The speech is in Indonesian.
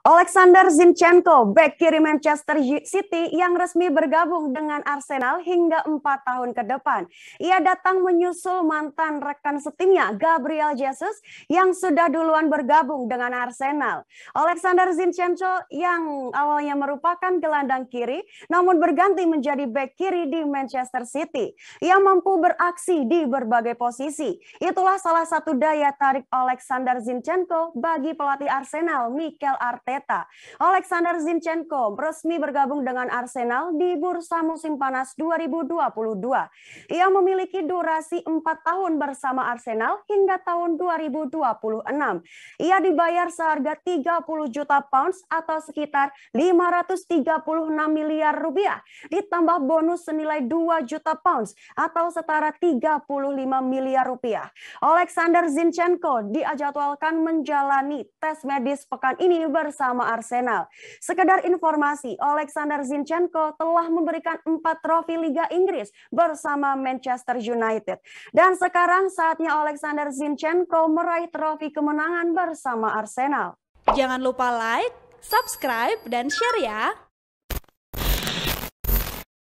Alexander Zinchenko, bek kiri Manchester City yang resmi bergabung dengan Arsenal hingga empat tahun ke depan. Ia datang menyusul mantan rekan setimnya Gabriel Jesus yang sudah duluan bergabung dengan Arsenal. Alexander Zinchenko yang awalnya merupakan gelandang kiri namun berganti menjadi bek kiri di Manchester City. Ia mampu beraksi di berbagai posisi. Itulah salah satu daya tarik Alexander Zinchenko bagi pelatih Arsenal Mikel Arteta Arteta. Alexander Zinchenko resmi bergabung dengan Arsenal di bursa musim panas 2022. Ia memiliki durasi 4 tahun bersama Arsenal hingga tahun 2026. Ia dibayar seharga 30 juta pounds atau sekitar 536 miliar rupiah, ditambah bonus senilai 2 juta pounds atau setara 35 miliar rupiah. Alexander Zinchenko dijadwalkan menjalani tes medis pekan ini bersama bersama Arsenal. Sekedar informasi, Alexander Zinchenko telah memberikan 4 trofi Liga Inggris bersama Manchester United. Dan sekarang saatnya Alexander Zinchenko meraih trofi kemenangan bersama Arsenal. Jangan lupa like, subscribe, dan share ya!